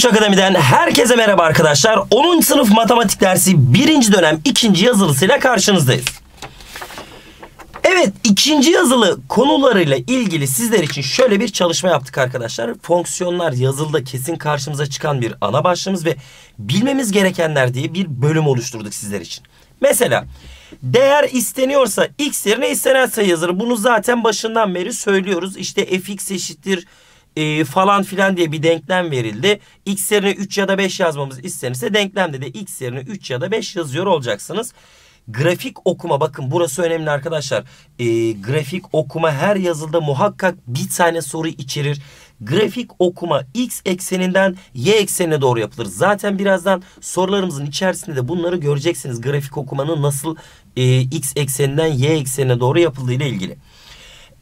Oruç Akademi'den herkese merhaba arkadaşlar. 10. sınıf matematik dersi 1. dönem 2. yazılısıyla karşınızdayız. Evet ikinci yazılı konularıyla ilgili sizler için şöyle bir çalışma yaptık arkadaşlar. Fonksiyonlar yazılıda kesin karşımıza çıkan bir ana başlığımız ve bilmemiz gerekenler diye bir bölüm oluşturduk sizler için. Mesela değer isteniyorsa x yerine istenen sayı yazılır. Bunu zaten başından beri söylüyoruz. İşte fx eşittir e, falan filan diye bir denklem verildi. X yerine 3 ya da 5 yazmamız istenirse denklemde de X yerine 3 ya da 5 yazıyor olacaksınız. Grafik okuma bakın burası önemli arkadaşlar. E, grafik okuma her yazılda muhakkak bir tane soru içerir. Grafik okuma x ekseninden y eksenine doğru yapılır. Zaten birazdan sorularımızın içerisinde de bunları göreceksiniz. Grafik okumanın nasıl e, x ekseninden y eksenine doğru yapıldığı ile ilgili.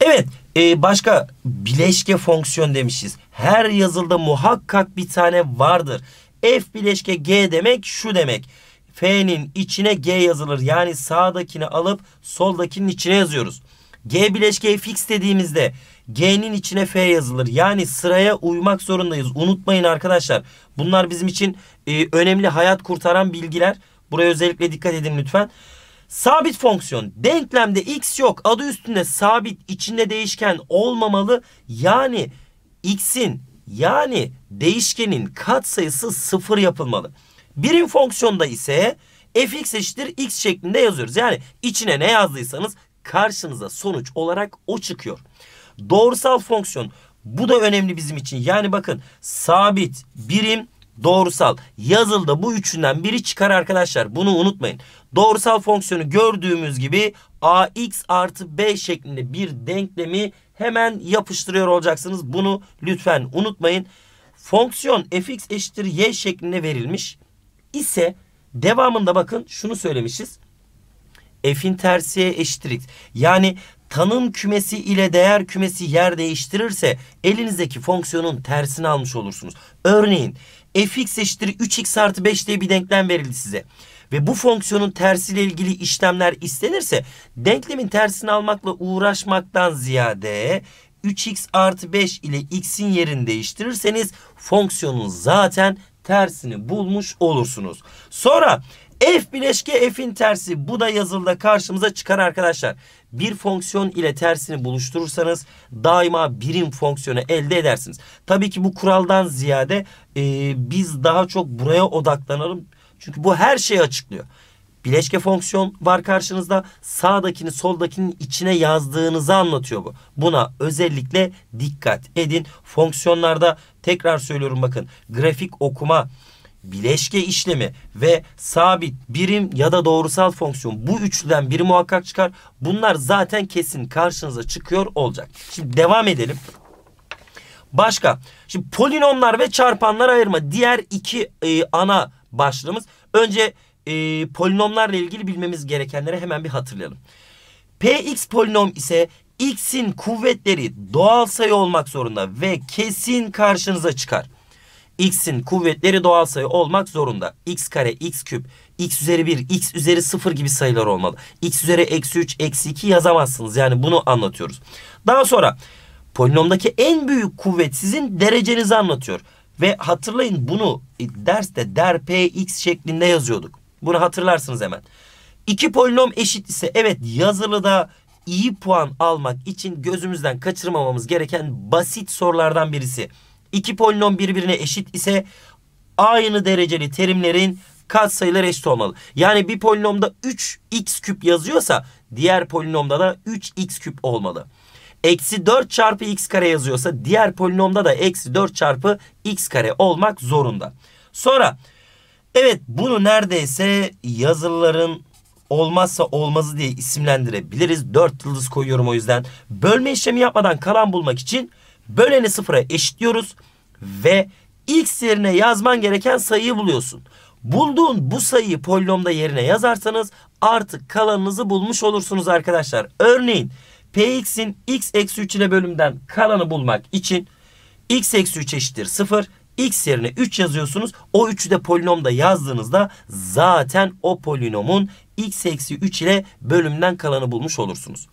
Evet e, başka bileşke fonksiyon demişiz. Her yazılda muhakkak bir tane vardır. F bileşke G demek şu demek. F'nin içine G yazılır. Yani sağdakini alıp soldakinin içine yazıyoruz. G bileşke fx dediğimizde G'nin içine F yazılır. Yani sıraya uymak zorundayız. Unutmayın arkadaşlar. Bunlar bizim için e, önemli hayat kurtaran bilgiler. Buraya özellikle dikkat edin lütfen. Sabit fonksiyon. Denklemde x yok. Adı üstünde sabit içinde değişken olmamalı. Yani x'in yani değişkenin katsayısı sıfır yapılmalı. Birim fonksiyonda ise fx eşittir x şeklinde yazıyoruz. Yani içine ne yazdıysanız karşınıza sonuç olarak o çıkıyor. Doğrusal fonksiyon. Bu da önemli bizim için. Yani bakın sabit birim doğrusal. Yazılda bu üçünden biri çıkar arkadaşlar. Bunu unutmayın. Doğrusal fonksiyonu gördüğümüz gibi ax artı b şeklinde bir denklemi hemen yapıştırıyor olacaksınız. Bunu lütfen unutmayın. Fonksiyon fx eşittir y şeklinde verilmiş ise devamında bakın şunu söylemişiz. f'in tersiye eşittir x. Yani tanım kümesi ile değer kümesi yer değiştirirse elinizdeki fonksiyonun tersini almış olursunuz. Örneğin fx eşittir 3x artı 5 diye bir denklem verildi size. Ve bu fonksiyonun tersiyle ilgili işlemler istenirse denklemin tersini almakla uğraşmaktan ziyade 3x artı 5 ile x'in yerini değiştirirseniz fonksiyonun zaten tersini bulmuş olursunuz. Sonra f bileşke f'in tersi bu da yazılıda karşımıza çıkar arkadaşlar bir fonksiyon ile tersini buluşturursanız daima birim fonksiyonu elde edersiniz. Tabii ki bu kuraldan ziyade e, biz daha çok buraya odaklanalım. Çünkü bu her şeyi açıklıyor. Bileşke fonksiyon var karşınızda. Sağdakini soldakinin içine yazdığınızı anlatıyor bu. Buna özellikle dikkat edin. Fonksiyonlarda tekrar söylüyorum bakın grafik okuma, bileşke işlemi ve sabit birim ya da doğrusal fonksiyon bu üçlüden biri muhakkak çıkar. Bunlar zaten kesin karşınıza çıkıyor olacak. Şimdi devam edelim. Başka. Şimdi polinomlar ve çarpanlar ayırma. Diğer iki e, ana başlığımız. Önce e, polinomlarla ilgili bilmemiz gerekenleri hemen bir hatırlayalım. Px polinom ise x'in kuvvetleri doğal sayı olmak zorunda ve kesin karşınıza çıkar x'in kuvvetleri doğal sayı olmak zorunda. x kare, x küp, x üzeri 1, x üzeri 0 gibi sayılar olmalı. x üzeri eksi 3, eksi 2 yazamazsınız. Yani bunu anlatıyoruz. Daha sonra polinomdaki en büyük kuvvet sizin derecenizi anlatıyor. Ve hatırlayın bunu derste der px şeklinde yazıyorduk. Bunu hatırlarsınız hemen. İki polinom eşit ise evet yazılıda iyi puan almak için gözümüzden kaçırmamamız gereken basit sorulardan birisi. İki polinom birbirine eşit ise aynı dereceli terimlerin katsayıları eşit olmalı. Yani bir polinomda 3x küp yazıyorsa diğer polinomda da 3x küp olmalı. Eksi 4 çarpı x kare yazıyorsa diğer polinomda da eksi 4 çarpı x kare olmak zorunda. Sonra evet bunu neredeyse yazıların olmazsa olmazı diye isimlendirebiliriz. 4 yıldız koyuyorum o yüzden. Bölme işlemi yapmadan kalan bulmak için böleni sıfıra eşitliyoruz ve x yerine yazman gereken sayıyı buluyorsun. Bulduğun bu sayıyı polinomda yerine yazarsanız artık kalanınızı bulmuş olursunuz arkadaşlar. Örneğin px'in x eksi 3 ile bölümden kalanı bulmak için x eksi 3 eşittir 0 x yerine 3 yazıyorsunuz. O 3'ü de polinomda yazdığınızda zaten o polinomun x eksi 3 ile bölümden kalanı bulmuş olursunuz.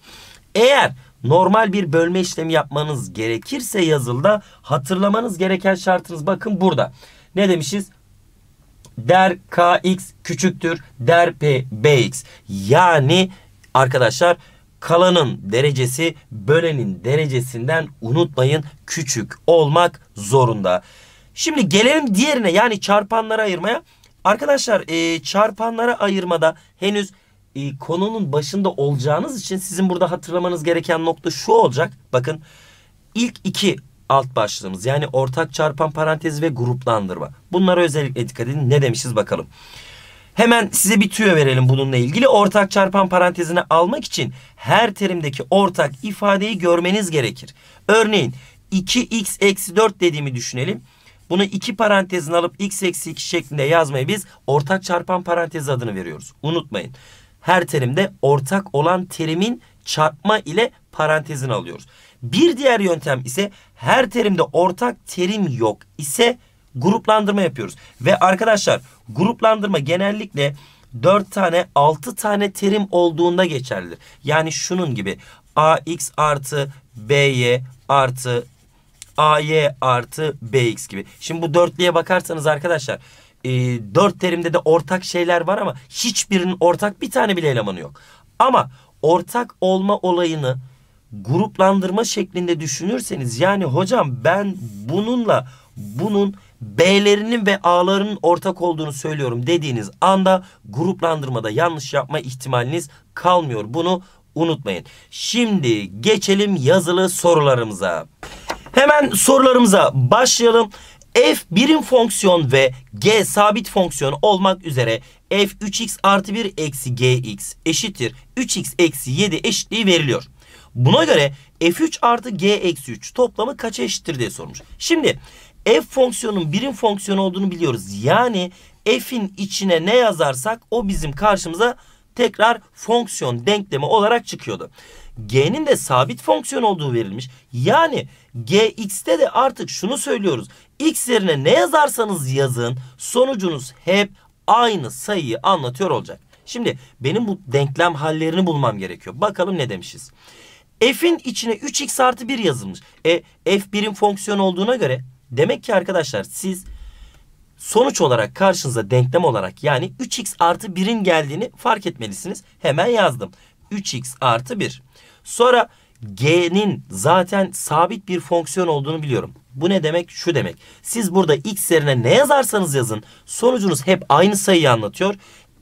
Eğer normal bir bölme işlemi yapmanız gerekirse yazılda hatırlamanız gereken şartınız bakın burada. Ne demişiz? Der kx küçüktür der p bx. Yani arkadaşlar kalanın derecesi bölenin derecesinden unutmayın küçük olmak zorunda. Şimdi gelelim diğerine yani çarpanlara ayırmaya. Arkadaşlar e, çarpanlara ayırmada henüz e, konunun başında olacağınız için sizin burada hatırlamanız gereken nokta şu olacak. Bakın ilk iki alt başlığımız yani ortak çarpan parantez ve gruplandırma. Bunlara özellikle dikkat edin. Ne demişiz bakalım. Hemen size bir tüyo verelim bununla ilgili. Ortak çarpan parantezine almak için her terimdeki ortak ifadeyi görmeniz gerekir. Örneğin 2x eksi 4 dediğimi düşünelim. Bunu iki parantezin alıp x eksi 2 şeklinde yazmayı biz ortak çarpan parantezi adını veriyoruz. Unutmayın her terimde ortak olan terimin çarpma ile parantezini alıyoruz. Bir diğer yöntem ise her terimde ortak terim yok ise gruplandırma yapıyoruz. Ve arkadaşlar gruplandırma genellikle 4 tane 6 tane terim olduğunda geçerlidir. Yani şunun gibi ax artı by artı ay artı bx gibi. Şimdi bu dörtlüye bakarsanız arkadaşlar e, dört terimde de ortak şeyler var ama hiçbirinin ortak bir tane bile elemanı yok. Ama ortak olma olayını gruplandırma şeklinde düşünürseniz yani hocam ben bununla bunun B'lerinin ve A'larının ortak olduğunu söylüyorum dediğiniz anda gruplandırmada yanlış yapma ihtimaliniz kalmıyor. Bunu unutmayın. Şimdi geçelim yazılı sorularımıza. Hemen sorularımıza başlayalım f birim fonksiyon ve g sabit fonksiyon olmak üzere f 3x artı 1 eksi gx eşittir 3x eksi 7 eşitliği veriliyor. Buna göre f3 artı g eksi 3 toplamı kaça eşittir diye sormuş. Şimdi f fonksiyonun birim fonksiyonu olduğunu biliyoruz. Yani f'in içine ne yazarsak o bizim karşımıza tekrar fonksiyon denklemi olarak çıkıyordu. G'nin de sabit fonksiyon olduğu verilmiş. Yani Gx'te de artık şunu söylüyoruz. X yerine ne yazarsanız yazın sonucunuz hep aynı sayıyı anlatıyor olacak. Şimdi benim bu denklem hallerini bulmam gerekiyor. Bakalım ne demişiz. F'in içine 3x artı 1 yazılmış. E, f birim fonksiyon olduğuna göre demek ki arkadaşlar siz sonuç olarak karşınıza denklem olarak yani 3x artı 1'in geldiğini fark etmelisiniz. Hemen yazdım. 3x artı 1. Sonra g'nin zaten sabit bir fonksiyon olduğunu biliyorum. Bu ne demek? Şu demek. Siz burada x yerine ne yazarsanız yazın sonucunuz hep aynı sayıyı anlatıyor.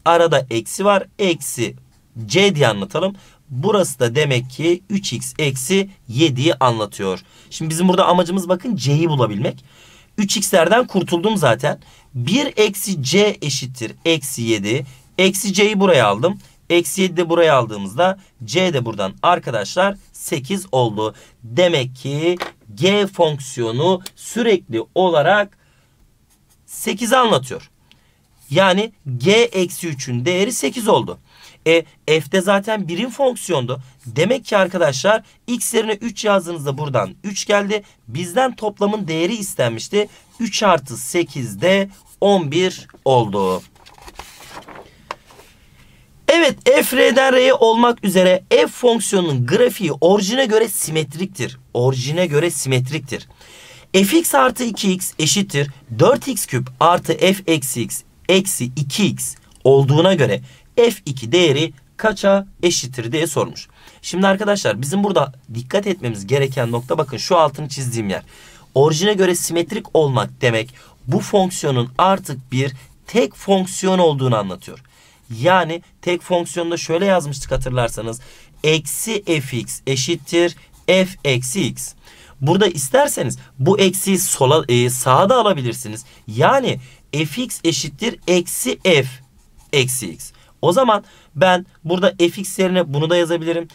Arada eksi var. Eksi c diye anlatalım. Burası da demek ki 3x eksi 7'yi anlatıyor. Şimdi bizim burada amacımız bakın c'yi bulabilmek. 3x'lerden kurtuldum zaten. 1 eksi c eşittir eksi 7. Eksi c'yi buraya aldım. Eksi 7 de buraya aldığımızda C de buradan arkadaşlar 8 oldu. Demek ki G fonksiyonu sürekli olarak 8 anlatıyor. Yani G eksi 3'ün değeri 8 oldu. E F'de zaten birim fonksiyondu. Demek ki arkadaşlar x yerine 3 yazdığınızda buradan 3 geldi. Bizden toplamın değeri istenmişti. 3 artı 8 de 11 oldu. Evet F'den R'ye olmak üzere F fonksiyonunun grafiği orijine göre simetriktir. Orijine göre simetriktir. fx artı 2x eşittir 4x küp artı f eksi x eksi 2x olduğuna göre f2 değeri kaça eşittir diye sormuş. Şimdi arkadaşlar bizim burada dikkat etmemiz gereken nokta bakın şu altını çizdiğim yer. Orijine göre simetrik olmak demek bu fonksiyonun artık bir tek fonksiyon olduğunu anlatıyor. Yani tek fonksiyonda şöyle yazmıştık hatırlarsanız. Eksi fx eşittir f eksi x. Burada isterseniz bu eksiyi sola, e, sağa da alabilirsiniz. Yani fx eşittir eksi f eksi x. O zaman ben burada fx yerine bunu da yazabilirim.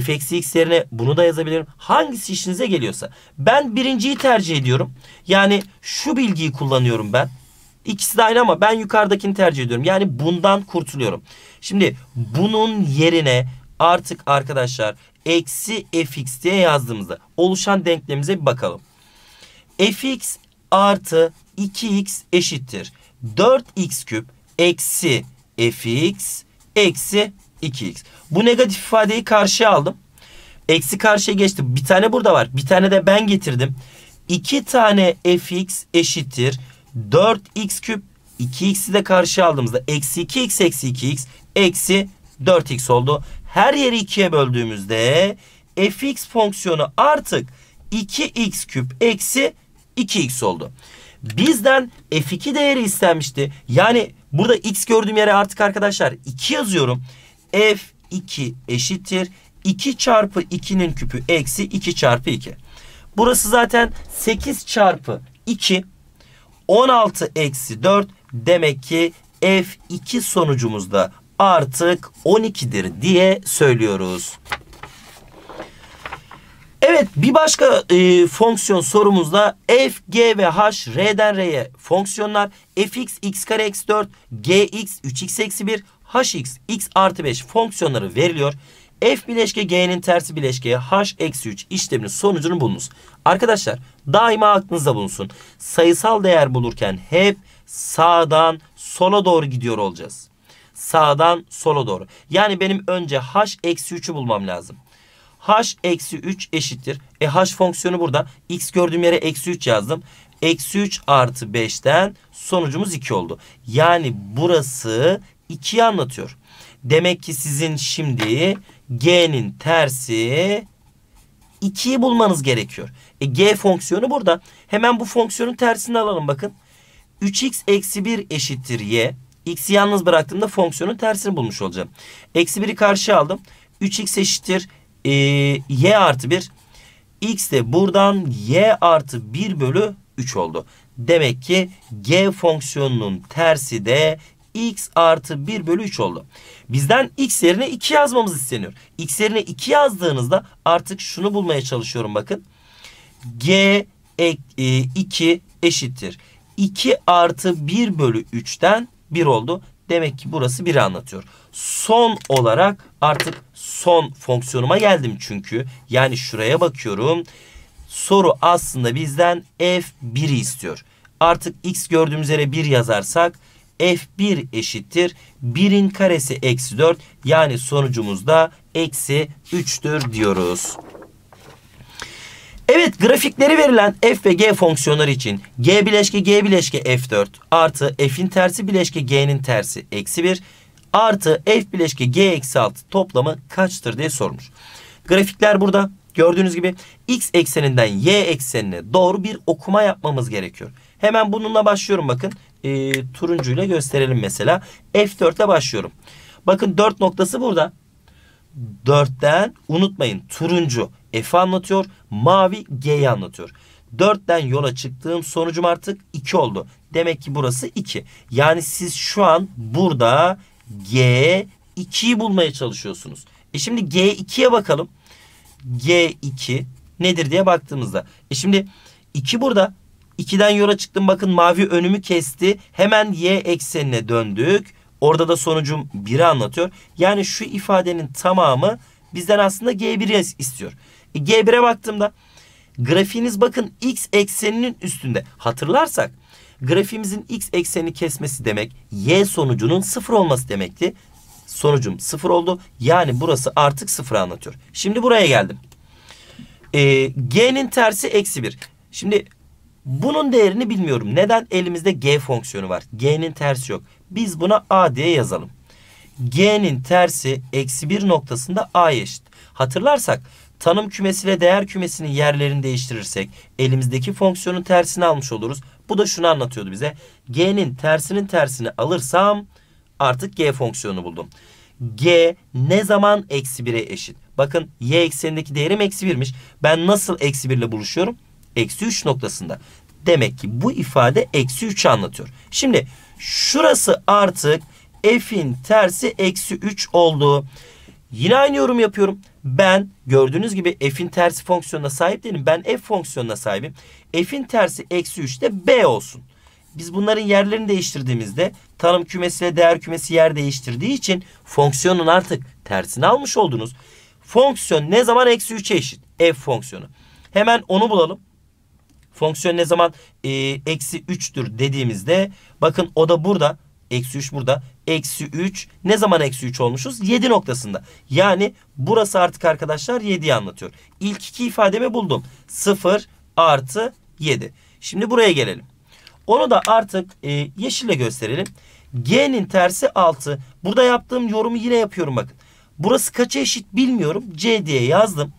f eksi x yerine bunu da yazabilirim. Hangisi işinize geliyorsa. Ben birinciyi tercih ediyorum. Yani şu bilgiyi kullanıyorum ben. İkisi de aynı ama ben yukarıdakini tercih ediyorum. Yani bundan kurtuluyorum. Şimdi bunun yerine artık arkadaşlar eksi fx diye yazdığımızda oluşan denklemimize bir bakalım. fx artı 2x eşittir. 4x küp eksi fx eksi 2x. Bu negatif ifadeyi karşıya aldım. Eksi karşıya geçti. Bir tane burada var. Bir tane de ben getirdim. 2 tane fx eşittir. 4x küp 2x'i de karşı aldığımızda eksi 2x eksi 2x eksi 4x oldu. Her yeri 2'ye böldüğümüzde fx fonksiyonu artık 2x küp eksi 2x oldu. Bizden f2 değeri istenmişti. Yani burada x gördüğüm yere artık arkadaşlar 2 yazıyorum. f2 eşittir 2 çarpı 2'nin küpü eksi 2 çarpı 2. Burası zaten 8 çarpı 2 16 eksi 4 demek ki F2 sonucumuzda artık 12'dir diye söylüyoruz. Evet bir başka e, fonksiyon sorumuzda f, g ve h r'den r'ye fonksiyonlar fx x kare x 4 gx 3x eksi 1 hx x artı 5 fonksiyonları veriliyor. f bileşke g'nin tersi bileşkeye h eksi 3 işleminin sonucunu bulunuz. Arkadaşlar daima aklınızda bulunsun. Sayısal değer bulurken hep sağdan sola doğru gidiyor olacağız. Sağdan sola doğru. Yani benim önce h eksi 3'ü bulmam lazım. h eksi 3 eşittir. E h fonksiyonu burada. X gördüğüm yere eksi 3 yazdım. Eksi 3 artı 5'ten sonucumuz 2 oldu. Yani burası 2'yi anlatıyor. Demek ki sizin şimdi G'nin tersi 2'yi bulmanız gerekiyor. E, g fonksiyonu burada. Hemen bu fonksiyonun tersini alalım bakın. 3x eksi 1 eşittir y. x'i yalnız bıraktığımda fonksiyonun tersini bulmuş olacağım. Eksi 1'i karşıya aldım. 3x eşittir e, y artı 1. x de buradan y artı 1 bölü 3 oldu. Demek ki g fonksiyonunun tersi de x artı 1 bölü 3 oldu. Bizden x yerine 2 yazmamız isteniyor. x yerine 2 yazdığınızda artık şunu bulmaya çalışıyorum bakın. g 2 e, eşittir. 2 artı 1 bölü 3'ten 1 oldu. Demek ki burası 1'i anlatıyor. Son olarak artık son fonksiyonuma geldim çünkü. Yani şuraya bakıyorum. Soru aslında bizden f1'i istiyor. Artık x gördüğümüz yere 1 yazarsak f1 eşittir 1'in karesi eksi 4 yani sonucumuz da eksi 3'tür diyoruz. Evet grafikleri verilen f ve g fonksiyonları için g bileşke g bileşke f4 artı f'in tersi bileşke g'nin tersi eksi 1 artı f bileşke g eksi 6 toplamı kaçtır diye sormuş. Grafikler burada gördüğünüz gibi x ekseninden y eksenine doğru bir okuma yapmamız gerekiyor. Hemen bununla başlıyorum bakın e, turuncuyla gösterelim mesela. f 4te başlıyorum. Bakın 4 noktası burada. 4'ten unutmayın turuncu F'i anlatıyor. Mavi G'yi anlatıyor. 4'ten yola çıktığım sonucum artık 2 oldu. Demek ki burası 2. Yani siz şu an burada G 2'yi bulmaya çalışıyorsunuz. E şimdi G2'ye bakalım. G2 nedir diye baktığımızda. E şimdi 2 burada. 2'den yola çıktım bakın mavi önümü kesti. Hemen y eksenine döndük. Orada da sonucum 1'i anlatıyor. Yani şu ifadenin tamamı bizden aslında G1'i istiyor. E, G1'e baktığımda grafiğiniz bakın x ekseninin üstünde. Hatırlarsak grafiğimizin x eksenini kesmesi demek y sonucunun sıfır olması demekti. Sonucum sıfır oldu. Yani burası artık sıfır anlatıyor. Şimdi buraya geldim. E, G'nin tersi eksi 1. Şimdi bunun değerini bilmiyorum. Neden? Elimizde g fonksiyonu var. G'nin tersi yok. Biz buna a diye yazalım. G'nin tersi eksi 1 noktasında a eşit. Hatırlarsak tanım kümesiyle değer kümesinin yerlerini değiştirirsek elimizdeki fonksiyonun tersini almış oluruz. Bu da şunu anlatıyordu bize. G'nin tersinin tersini alırsam artık G fonksiyonu buldum. G ne zaman eksi 1'e eşit? Bakın y eksenindeki değerim eksi 1'miş. Ben nasıl eksi 1 ile buluşuyorum? Eksi 3 noktasında. Demek ki bu ifade eksi 3'ü anlatıyor. Şimdi şurası artık f'in tersi eksi 3 oldu. Yine aynı yorum yapıyorum. Ben gördüğünüz gibi f'in tersi fonksiyonuna sahip değilim. Ben f fonksiyonuna sahibim. f'in tersi eksi 3 de b olsun. Biz bunların yerlerini değiştirdiğimizde tanım kümesiyle değer kümesi yer değiştirdiği için fonksiyonun artık tersini almış oldunuz. Fonksiyon ne zaman eksi 3'e eşit? F fonksiyonu. Hemen onu bulalım. Fonksiyon ne zaman e, eksi 3'tür dediğimizde bakın o da burada Eksi 3 burada. Eksi 3. Ne zaman eksi 3 olmuşuz? 7 noktasında. Yani burası artık arkadaşlar 7'yi anlatıyor. İlk iki ifademi buldum. 0 artı 7. Şimdi buraya gelelim. Onu da artık e, yeşille gösterelim. G'nin tersi 6. Burada yaptığım yorumu yine yapıyorum bakın. Burası kaça eşit bilmiyorum. C diye yazdım.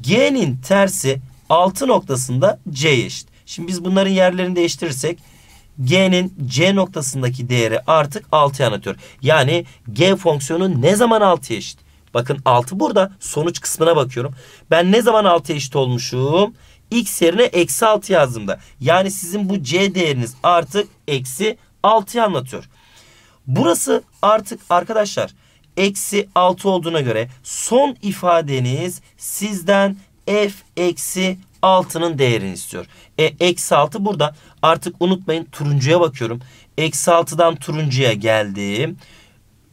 G'nin tersi 6 noktasında C eşit. Şimdi biz bunların yerlerini değiştirirsek G'nin C noktasındaki değeri artık 6'ya anlatıyor. Yani G fonksiyonu ne zaman 6'ya eşit? Bakın 6 burada sonuç kısmına bakıyorum. Ben ne zaman 6'ya eşit olmuşum? X yerine eksi 6 yazdığımda. Yani sizin bu C değeriniz artık eksi 6'ya anlatıyor. Burası artık arkadaşlar eksi 6 olduğuna göre son ifadeniz sizden f eksi 6'nın değerini istiyor. E, eksi 6 burada. Artık unutmayın turuncuya bakıyorum. Eksi 6'dan turuncuya geldim.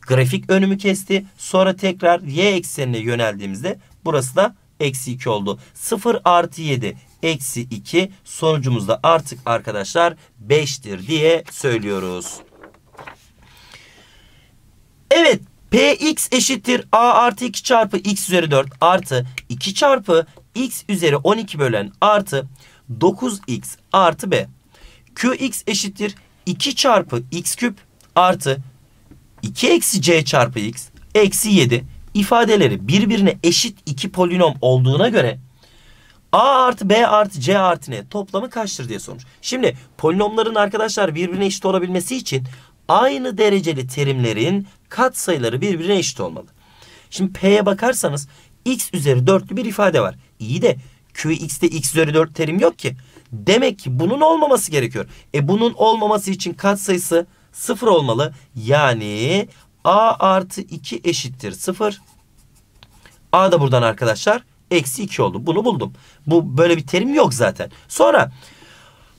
Grafik önümü kesti. Sonra tekrar y eksenine yöneldiğimizde burası da eksi 2 oldu. 0 artı 7 eksi 2 sonucumuz da artık arkadaşlar 5'tir diye söylüyoruz. Evet px eşittir a artı 2 çarpı x üzeri 4 artı 2 çarpı x üzeri 12 bölen artı 9x artı b. Qx eşittir 2 çarpı x küp artı 2 eksi c çarpı x eksi 7 ifadeleri birbirine eşit iki polinom olduğuna göre A artı B artı C artı N toplamı kaçtır diye sormuş. Şimdi polinomların arkadaşlar birbirine eşit olabilmesi için aynı dereceli terimlerin katsayıları birbirine eşit olmalı. Şimdi P'ye bakarsanız x üzeri 4'lü bir ifade var. İyi de QX'te x üzeri 4 terim yok ki. Demek ki bunun olmaması gerekiyor. E bunun olmaması için katsayısı 0 olmalı. Yani a artı 2 eşittir 0. A da buradan arkadaşlar eksi 2 oldu. Bunu buldum. Bu böyle bir terim yok zaten. Sonra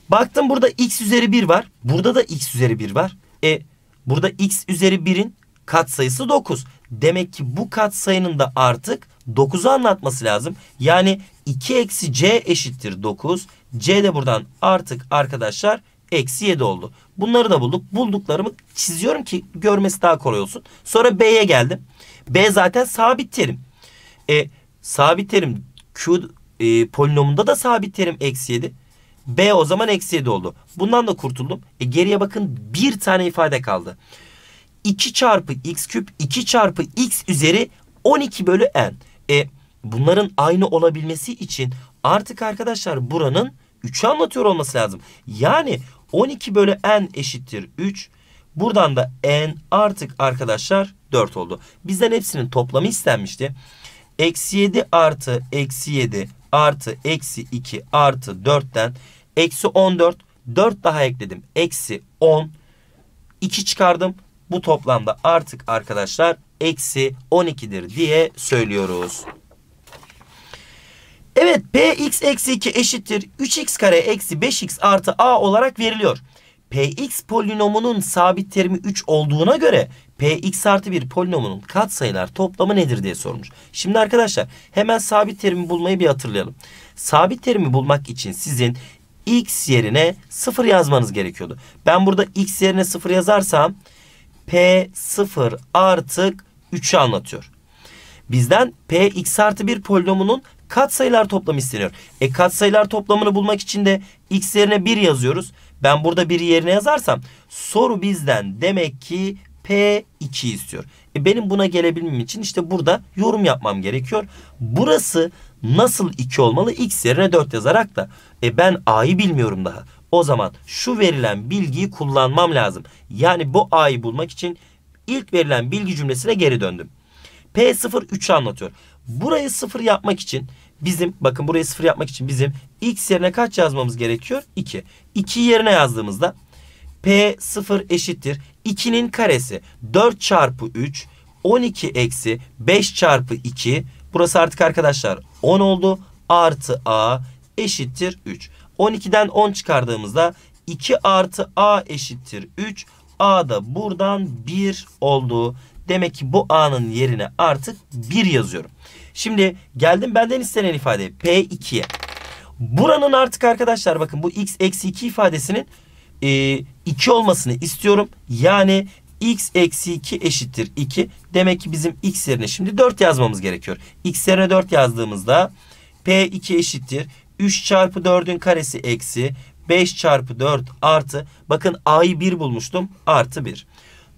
baktım burada x üzeri 1 var. Burada da x üzeri 1 var. E burada x üzeri 1'in katsayısı 9. Demek ki bu katsayının da artık 9'u anlatması lazım. Yani 2 eksi c eşittir 9. c de buradan artık arkadaşlar eksi 7 oldu. Bunları da bulduk. Bulduklarımı çiziyorum ki görmesi daha kolay olsun. Sonra b'ye geldim. b zaten sabit terim. E, sabit terim Q e, polinomunda da sabit terim eksi 7. B o zaman eksi 7 oldu. Bundan da kurtuldum. E, geriye bakın bir tane ifade kaldı. 2 çarpı x küp 2 çarpı x üzeri 12 bölü n. E bunların aynı olabilmesi için artık arkadaşlar buranın 3'ü anlatıyor olması lazım. Yani 12 bölü n eşittir 3. Buradan da n artık arkadaşlar 4 oldu. Bizden hepsinin toplamı istenmişti. Eksi 7 artı eksi 7 artı eksi 2 artı 4'ten eksi 14 4 daha ekledim. Eksi 10 2 çıkardım bu toplamda artık arkadaşlar eksi 12'dir diye söylüyoruz. Evet px eksi 2 eşittir 3x kare eksi 5x artı a olarak veriliyor. px polinomunun sabit terimi 3 olduğuna göre px artı 1 polinomunun katsayılar toplamı nedir diye sormuş. Şimdi arkadaşlar hemen sabit terimi bulmayı bir hatırlayalım. Sabit terimi bulmak için sizin x yerine 0 yazmanız gerekiyordu. Ben burada x yerine 0 yazarsam P0 artık 3'ü anlatıyor. Bizden Px artı 1 polinomunun katsayılar toplamı isteniyor. E katsayılar toplamını bulmak için de x yerine 1 yazıyoruz. Ben burada 1 yerine yazarsam soru bizden demek ki P2 istiyor. E benim buna gelebilmem için işte burada yorum yapmam gerekiyor. Burası nasıl 2 olmalı? X yerine 4 yazarak da. E ben A'yı bilmiyorum daha. O zaman şu verilen bilgiyi kullanmam lazım. Yani bu A'yı bulmak için ilk verilen bilgi cümlesine geri döndüm. P0 3'ü anlatıyor. Burayı 0 yapmak için bizim bakın burayı 0 yapmak için bizim x yerine kaç yazmamız gerekiyor? 2. 2 yerine yazdığımızda P0 eşittir 2'nin karesi 4 çarpı 3 12 eksi 5 çarpı 2 burası artık arkadaşlar 10 oldu artı A eşittir 3. 12'den 10 çıkardığımızda 2 artı a eşittir 3. A da buradan 1 oldu. Demek ki bu a'nın yerine artık 1 yazıyorum. Şimdi geldim benden istenen ifade p2'ye. Buranın artık arkadaşlar bakın bu x eksi 2 ifadesinin 2 e, olmasını istiyorum. Yani x eksi 2 eşittir 2. Demek ki bizim x yerine şimdi 4 yazmamız gerekiyor. x yerine 4 yazdığımızda p2 eşittir 3 çarpı 4'ün karesi eksi 5 çarpı 4 artı bakın a'yı 1 bulmuştum artı 1.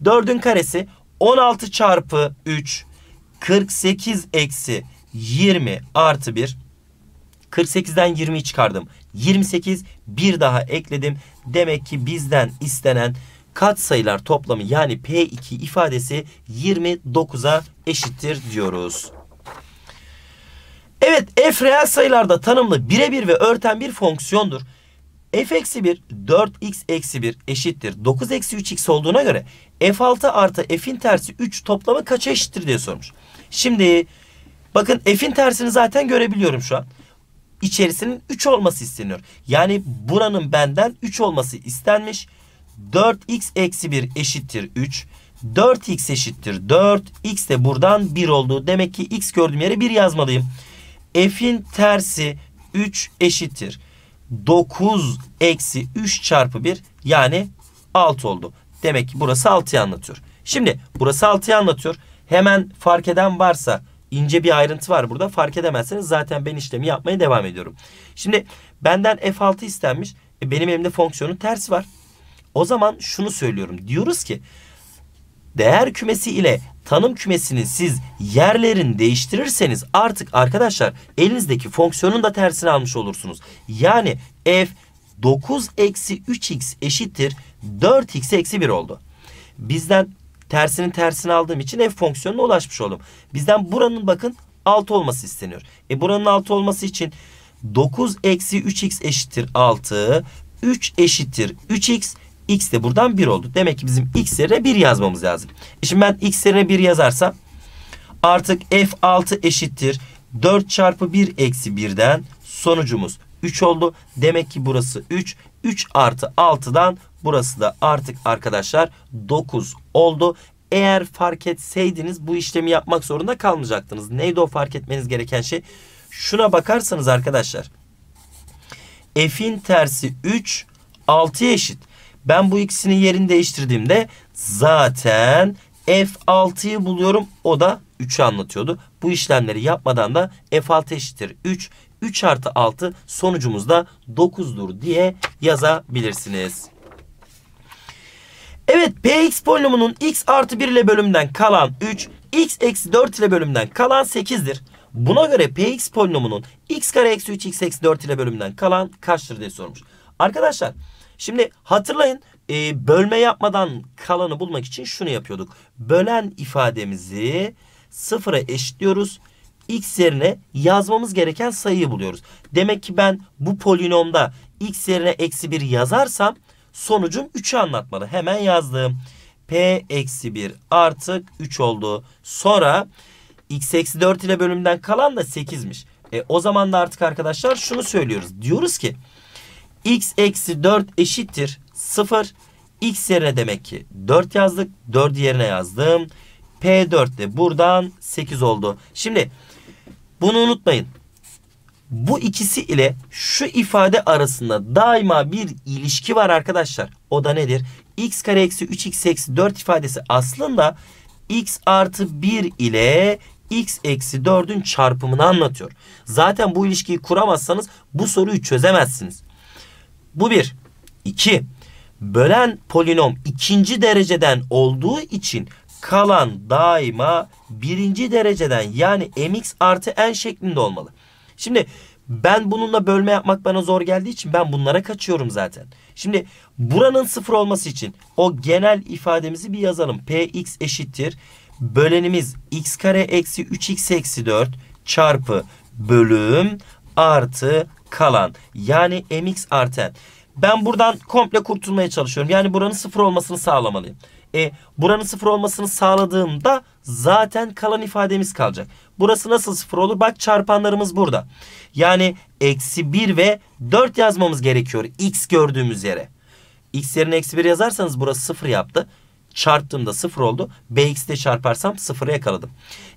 4'ün karesi 16 çarpı 3 48 eksi 20 artı 1. 48'den 20'yi çıkardım. 28 bir daha ekledim. Demek ki bizden istenen kat sayılar toplamı yani P2 ifadesi 29'a eşittir diyoruz. Evet f reel sayılarda tanımlı birebir ve örten bir fonksiyondur. f eksi 1 4x eksi 1 eşittir. 9 eksi 3x olduğuna göre f6 artı f'in tersi 3 toplamı kaça eşittir diye sormuş. Şimdi bakın f'in tersini zaten görebiliyorum şu an. İçerisinin 3 olması isteniyor. Yani buranın benden 3 olması istenmiş. 4x eksi 1 eşittir 3. 4x eşittir 4. x de buradan 1 oldu. Demek ki x gördüğüm yere 1 yazmalıyım f'in tersi 3 eşittir. 9 eksi 3 çarpı 1 yani 6 oldu. Demek ki burası 6'yı anlatıyor. Şimdi burası 6'yı anlatıyor. Hemen fark eden varsa ince bir ayrıntı var burada. Fark edemezseniz zaten ben işlemi yapmaya devam ediyorum. Şimdi benden f6 istenmiş. E benim elimde fonksiyonun tersi var. O zaman şunu söylüyorum. Diyoruz ki değer kümesi ile tanım kümesini siz yerlerini değiştirirseniz artık arkadaşlar elinizdeki fonksiyonun da tersini almış olursunuz. Yani f 9 eksi 3x eşittir 4x eksi 1 oldu. Bizden tersinin tersini aldığım için f fonksiyonuna ulaşmış oldum. Bizden buranın bakın 6 olması isteniyor. E buranın 6 olması için 9 eksi 3x eşittir 6, 3 eşittir 3x X de buradan 1 oldu. Demek ki bizim X yerine 1 yazmamız lazım. E şimdi ben X yerine 1 yazarsam artık F6 eşittir. 4 çarpı 1 eksi 1'den sonucumuz 3 oldu. Demek ki burası 3. 3 artı 6'dan burası da artık arkadaşlar 9 oldu. Eğer fark etseydiniz bu işlemi yapmak zorunda kalmayacaktınız. Neydi o fark etmeniz gereken şey? Şuna bakarsanız arkadaşlar. F'in tersi 3, 6'ya eşit. Ben bu ikisinin yerini değiştirdiğimde zaten F6'yı buluyorum. O da 3'ü anlatıyordu. Bu işlemleri yapmadan da F6 eşittir 3. 3 artı 6 sonucumuz da 9'dur diye yazabilirsiniz. Evet px polinomunun x artı 1 ile bölümden kalan 3, x eksi 4 ile bölümden kalan 8'dir. Buna göre px polinomunun x kare eksi 3 x eksi 4 ile bölümden kalan kaçtır diye sormuş. Arkadaşlar Şimdi hatırlayın e, bölme yapmadan kalanı bulmak için şunu yapıyorduk. Bölen ifademizi sıfıra eşitliyoruz. X yerine yazmamız gereken sayıyı buluyoruz. Demek ki ben bu polinomda X yerine eksi 1 yazarsam sonucum 3'ü anlatmalı. Hemen yazdım. P eksi 1 artık 3 oldu. Sonra X eksi 4 ile bölümden kalan da 8'miş. E, o zaman da artık arkadaşlar şunu söylüyoruz. Diyoruz ki x eksi 4 eşittir 0. x yerine demek ki 4 yazdık. 4 yerine yazdım. P4 de buradan 8 oldu. Şimdi bunu unutmayın. Bu ikisi ile şu ifade arasında daima bir ilişki var arkadaşlar. O da nedir? x kare eksi 3x eksi 4 ifadesi aslında x artı 1 ile x eksi 4'ün çarpımını anlatıyor. Zaten bu ilişkiyi kuramazsanız bu soruyu çözemezsiniz. Bu bir. İki. Bölen polinom ikinci dereceden olduğu için kalan daima birinci dereceden yani mx artı n şeklinde olmalı. Şimdi ben bununla bölme yapmak bana zor geldiği için ben bunlara kaçıyorum zaten. Şimdi buranın sıfır olması için o genel ifademizi bir yazalım. Px eşittir. Bölenimiz x kare eksi 3x eksi 4 çarpı bölüm artı kalan. Yani mx arten. Ben buradan komple kurtulmaya çalışıyorum. Yani buranın sıfır olmasını sağlamalıyım. E, buranın sıfır olmasını sağladığımda zaten kalan ifademiz kalacak. Burası nasıl sıfır olur? Bak çarpanlarımız burada. Yani eksi 1 ve 4 yazmamız gerekiyor. X gördüğümüz yere. X yerine eksi 1 yazarsanız burası sıfır yaptı. Çarptığımda sıfır oldu. Bx Bx'de çarparsam sıfırı yakaladım.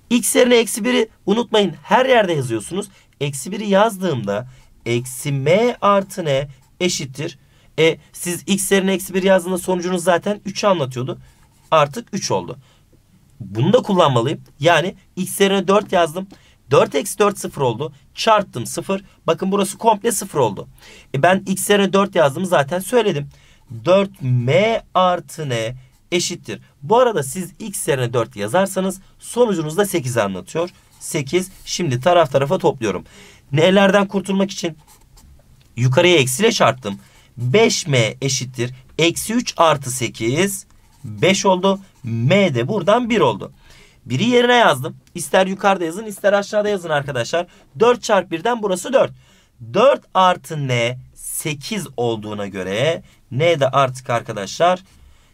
X yerine eksi 1'i unutmayın her yerde yazıyorsunuz. Eksi 1'i yazdığımda eksi m artı n eşittir. E siz x yerine eksi 1 yazdığında sonucunuz zaten 3'ü anlatıyordu. Artık 3 oldu. Bunu da kullanmalıyım. Yani x yerine 4 yazdım. 4 eksi 4 sıfır oldu. Çarptım sıfır. Bakın burası komple sıfır oldu. E ben x yerine 4 yazdım zaten söyledim. 4m artı n eşittir. Bu arada siz x yerine 4 yazarsanız sonucunuz da 8 anlatıyor. 8. Şimdi taraf tarafa topluyorum. Nelerden kurtulmak için? Yukarıya eksiyle çarptım. 5m eşittir. Eksi 3 artı 8. 5 oldu. M de buradan 1 oldu. Biri yerine yazdım. İster yukarıda yazın ister aşağıda yazın arkadaşlar. 4 çarpı 1'den burası 4. 4 artı n 8 olduğuna göre n de artık arkadaşlar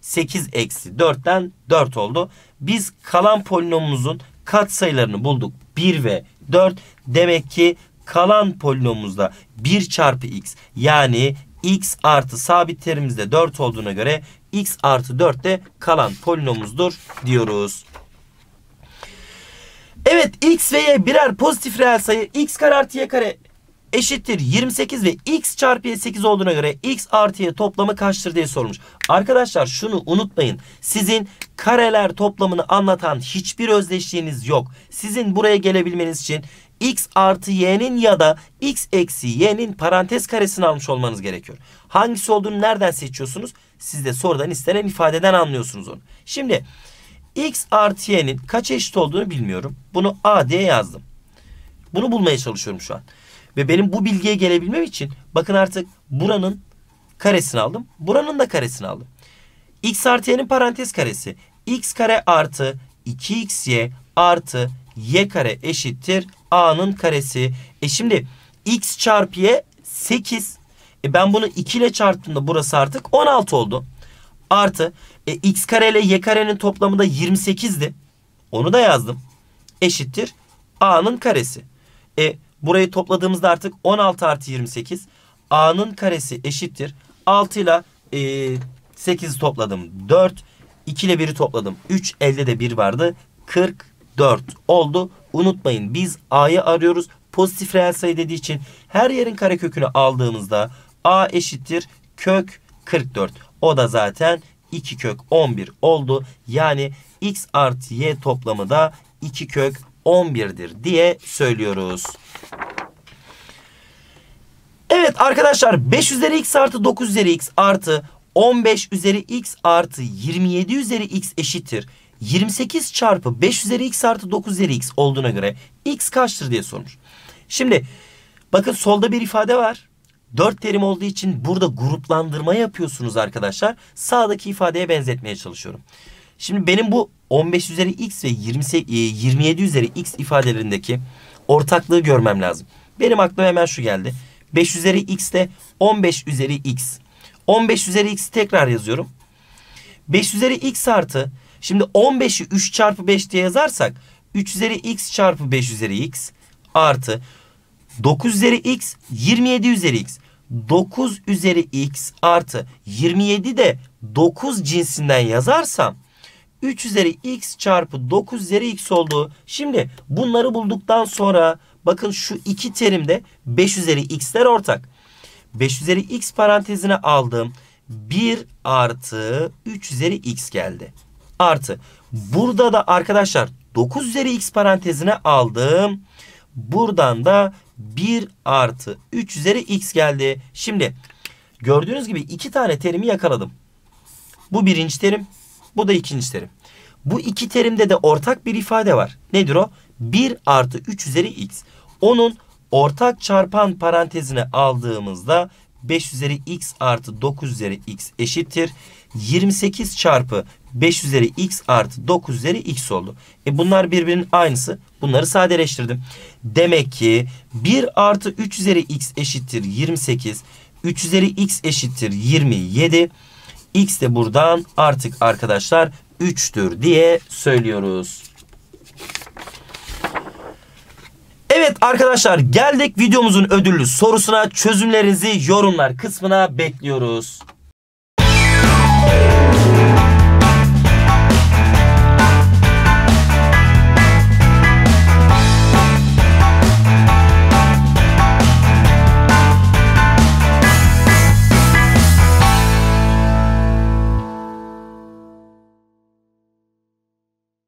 8 eksi 4'ten 4 oldu. Biz kalan polinomumuzun kat sayılarını bulduk. 1 ve 4 demek ki kalan polinomumuzda 1 çarpı x yani x artı sabit terimizde 4 olduğuna göre x artı 4 de kalan polinomumuzdur diyoruz. Evet x ve y birer pozitif reel sayı x kare artı y kare eşittir 28 ve x çarpı y 8 olduğuna göre x artı y toplamı kaçtır diye sormuş. Arkadaşlar şunu unutmayın. Sizin kareler toplamını anlatan hiçbir özdeşliğiniz yok. Sizin buraya gelebilmeniz için x artı y'nin ya da x eksi y'nin parantez karesini almış olmanız gerekiyor. Hangisi olduğunu nereden seçiyorsunuz? Siz de sorudan istenen ifadeden anlıyorsunuz onu. Şimdi x artı y'nin kaç eşit olduğunu bilmiyorum. Bunu a diye yazdım. Bunu bulmaya çalışıyorum şu an. Ve benim bu bilgiye gelebilmem için bakın artık buranın karesini aldım. Buranın da karesini aldım. x artı y'nin parantez karesi. x kare artı 2xy artı y kare eşittir a'nın karesi. E şimdi x çarpı y 8. E ben bunu 2 ile çarptığımda burası artık 16 oldu. Artı e, x kare ile y karenin toplamı da 28'di. Onu da yazdım. Eşittir a'nın karesi. E Burayı topladığımızda artık 16 artı 28. A'nın karesi eşittir. 6 ile e, 8'i topladım. 4. 2 ile 1'i topladım. 3. Elde de 1 vardı. 44 oldu. Unutmayın biz A'yı arıyoruz. Pozitif reel sayı dediği için her yerin karekökünü aldığımızda A eşittir kök 44. O da zaten 2 kök 11 oldu. Yani x artı y toplamı da 2 kök 11'dir diye söylüyoruz. Evet arkadaşlar 5 üzeri x artı 9 üzeri x artı 15 üzeri x artı 27 üzeri x eşittir. 28 çarpı 5 üzeri x artı 9 üzeri x olduğuna göre x kaçtır diye sormuş. Şimdi bakın solda bir ifade var. 4 terim olduğu için burada gruplandırma yapıyorsunuz arkadaşlar. Sağdaki ifadeye benzetmeye çalışıyorum. Şimdi benim bu 15 üzeri x ve 20, 27 e, üzeri x ifadelerindeki ortaklığı görmem lazım. Benim aklıma hemen şu geldi. 5 üzeri x ile 15 üzeri x. 15 üzeri x tekrar yazıyorum. 5 üzeri x artı şimdi 15'i 3 çarpı 5 diye yazarsak 3 üzeri x çarpı 5 üzeri x artı 9 üzeri x 27 üzeri x. 9 üzeri x artı 27 de 9 cinsinden yazarsam 3 üzeri x çarpı 9 üzeri x oldu. Şimdi bunları bulduktan sonra bakın şu iki terimde 5 üzeri x'ler ortak. 5 üzeri x parantezine aldım. 1 artı 3 üzeri x geldi. Artı. Burada da arkadaşlar 9 üzeri x parantezine aldım. Buradan da 1 artı 3 üzeri x geldi. Şimdi gördüğünüz gibi iki tane terimi yakaladım. Bu birinci terim. Bu da ikinci terim. Bu iki terimde de ortak bir ifade var. Nedir o? 1 artı 3 üzeri x. Onun ortak çarpan parantezine aldığımızda 5 üzeri x artı 9 üzeri x eşittir. 28 çarpı 5 üzeri x artı 9 üzeri x oldu. E bunlar birbirinin aynısı. Bunları sadeleştirdim. Demek ki 1 artı 3 üzeri x eşittir 28. 3 üzeri x eşittir 27. X de buradan artık arkadaşlar 3'tür diye söylüyoruz. Evet arkadaşlar geldik videomuzun ödüllü sorusuna çözümlerinizi yorumlar kısmına bekliyoruz.